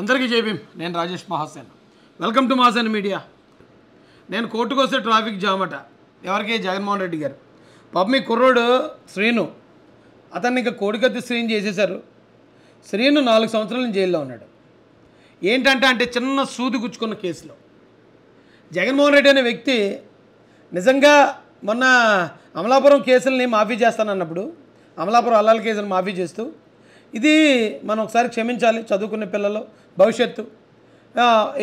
అందరికీ జేబీం నేను Rajesh Mahasen welcome to Mahasen media నేను కోర్టుకొస్తే ట్రాఫిక్ జామ్ అట ఎవరికి జగన్మోహన్ రెడ్డి గారు పాప మీ కుర్రోడు శ్రీను అతన్ని ఇంకా కోడికత్తి శ్రీని చేసేశారు శ్రీను నాలుగు సంవత్సరాల జైల్లో ఉన్నాడు ఏంటంటే అంటే చిన్న సూది గుచ్చుకున్న కేసులో జగన్మోహన్ రెడ్డి అనే వ్యక్తి నిజంగా మొన్న అమలాపురం కేసుల్ని మాఫీ చేస్తానన్నప్పుడు అమలాపురం అల్లాల కేసులను మాఫీ చేస్తూ ఇది మనం ఒకసారి క్షమించాలి చదువుకునే పిల్లలు భవిష్యత్తు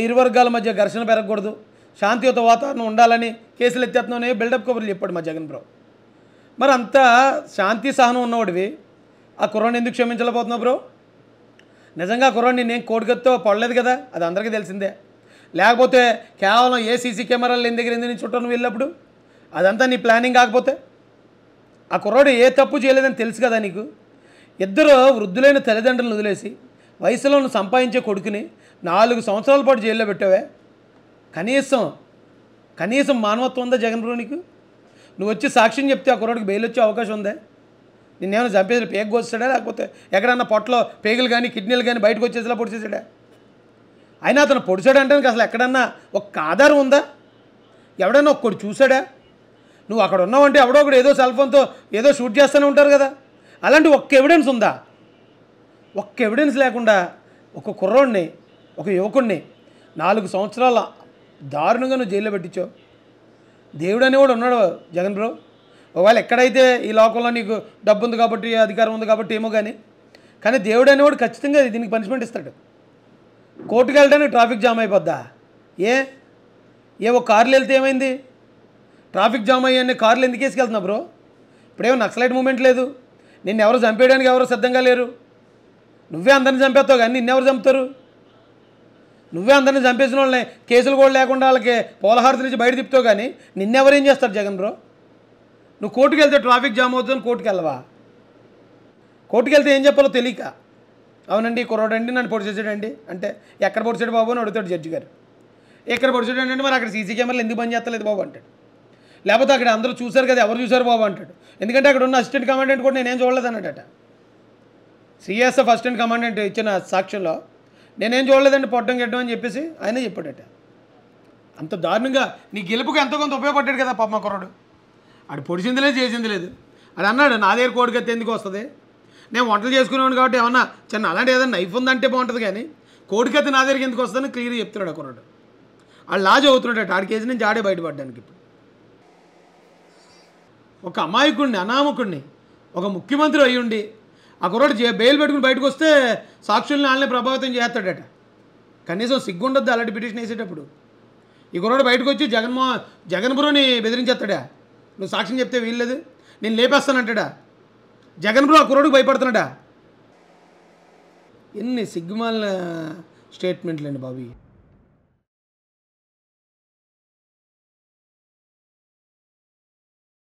ఇరు వర్గాల మధ్య ఘర్షణ పెరగకూడదు శాంతియుత వాతావరణం ఉండాలని కేసులు ఎత్తేస్తున్నానే బిల్డప్ కబుర్లు చెప్పాడు మా జగన్ బ్రో మరి అంత శాంతి సహనం ఉన్నవాడివి ఆ కుర్రాన్ని ఎందుకు క్షమించలేకపోతున్నావు బ్రో నిజంగా కుర్రాన్ని నేను కోడిగత్తో పడలేదు కదా అది అందరికీ తెలిసిందే లేకపోతే కేవలం ఏ సీసీ కెమెరాలు నీ దగ్గర ఎందుకు చుట్టూ నువ్వు వెళ్ళినప్పుడు అదంతా నీ ప్లానింగ్ కాకపోతే ఆ కుర్రాడు ఏ తప్పు చేయలేదని తెలుసు కదా నీకు ఇద్దరు వృద్ధులైన తల్లిదండ్రులను వదిలేసి వయసులో సంపాదించే కొడుకుని నాలుగు సంవత్సరాల పాటు జైల్లో పెట్టావే కనీసం కనీసం మానవత్వం ఉందా జగన్ నీకు నువ్వు వచ్చి సాక్ష్యం చెప్తే ఆ కుర్రాడికి బెయిల్ వచ్చే అవకాశం ఉందా నిన్నేమైనా చంపేసి పేగ కోస్తాడా లేకపోతే ఎక్కడన్నా పొట్టలో పేగులు కానీ కిడ్నీలు కానీ బయటకు వచ్చేసేలా పొడిచేసాడా అయినా అతను పొడిచాడు అంటే అసలు ఎక్కడన్నా ఒక ఆధారం ఉందా ఎవడన్నా ఒక్కడు చూశాడా నువ్వు అక్కడ ఉన్నావంటే ఎవడో ఒకడు ఏదో సెల్ ఫోన్తో ఏదో షూట్ చేస్తూనే ఉంటారు కదా అలాంటి ఒక్క ఎవిడెన్స్ ఉందా ఒక్క ఎవిడెన్స్ లేకుండా ఒక కుర్రోడిని ఒక యువకుడిని నాలుగు సంవత్సరాల దారుణంగా నువ్వు జైల్లో పెట్టించావు దేవుడు అని కూడా ఉన్నాడు జగన్ బ్రో ఒకవేళ ఎక్కడైతే ఈ లోకంలో నీకు డబ్బు ఉంది కాబట్టి అధికారం ఉంది కాబట్టి ఏమో కానీ కానీ దేవుడు అనేవాడు ఖచ్చితంగా దీనికి పనిష్మెంట్ ఇస్తాడు కోర్టుకు వెళ్ళడానికి ట్రాఫిక్ జామ్ అయిపోద్దా ఏ ఏ ఒక కార్లు వెళ్తే ఏమైంది ట్రాఫిక్ జామ్ అయ్యాన్ని కార్లు ఎందుకు వేసుకెళ్తున్నా బ్రో ఇప్పుడేమో నక్సలైట్ మూమెంట్ లేదు నిన్ను ఎవరు చంపేయడానికి ఎవరు సిద్ధంగా లేరు నువ్వే అందరిని చంపేస్తావు కానీ నిన్నెవరు చంపుతారు నువ్వే అందరిని చంపేసిన వాళ్ళని కేసులు కూడా లేకుండా వాళ్ళకి పోలహారతి నుంచి బయట తిప్పుతావు కానీ నిన్నెవరేం చేస్తారు జగన్ బ్రో నువ్వు కోర్టుకు వెళ్తే ట్రాఫిక్ జామ్ అవుతుంది కోర్టుకు వెళ్ళవా కోర్టుకు వెళ్తే ఏం చెప్పాలో తెలియక అవునండి కుర్రోడండి నన్ను పొడి చేసాడండి అంటే ఎక్కడ పొడిచాడు బాబు అని అడుగుతాడు జడ్జి గారు ఎక్కడ పొడిచాడు అంటే మరి అక్కడ సీసీ కెమెరాలు ఎందుకు పని చేస్తలేదు బాబు అంటాడు లేకపోతే అక్కడ అందరూ చూశారు కదా ఎవరు చూశారు బాబు అంటాడు ఎందుకంటే అక్కడ ఉన్న అసిస్టెంట్ కమాండెంట్ కూడా నేనేం చూడలేదన్నట సిఎస్ఎఫ్ అసిస్టెంట్ కమాండెంట్ ఇచ్చిన సాక్ష్యంలో నేనేం చూడలేదండి పొట్టం గెడ్డం అని చెప్పేసి ఆయనే చెప్పాడట అంత దారుణంగా నీ గెలుపుకి ఎంతో కొంత ఉపయోగపడ్డాడు కదా పాప కుర్రాడు ఆడు పొడిచింది లేదు చేసింది లేదు అది అన్నాడు నా దగ్గర కోడికత్తి ఎందుకు వస్తుంది నేను వంటలు చేసుకునేవాడు కాబట్టి ఏమన్నా చిన్న అలాంటి ఏదైనా నైఫ్ ఉందంటే బాగుంటుంది కానీ కోడికత్తి నా దగ్గరికి ఎందుకు వస్తుందని క్లియర్గా చెప్తున్నాడు ఆ కుర్రాడు వాళ్ళు లాజ్ అవుతున్నాడు ఆడికేసి నుంచి ఆడే బయటపడ్డానికి ఇప్పుడు ఒక అమాయకుడిని అనామకుడిని ఒక ముఖ్యమంత్రి అయ్యుండి ఆ కుర్రాడు బెయిల్ పెట్టుకుని బయటకు వస్తే సాక్షుల్ని వాళ్ళని ప్రభావితం చేస్తాడట కనీసం సిగ్గుండద్దు అలాంటి పిటిషన్ వేసేటప్పుడు ఈ కుర్రాడు బయటకు వచ్చి జగన్మోహన్ జగన్పురని బెదిరించేస్తాడా నువ్వు సాక్ష్యం చెప్తే వీల్లేదు నేను లేపేస్తానంటాడా జగన్పురం ఆ కుర్రాడికి భయపడుతున్నాడా ఎన్ని సిగ్గుమాల అండి బాబు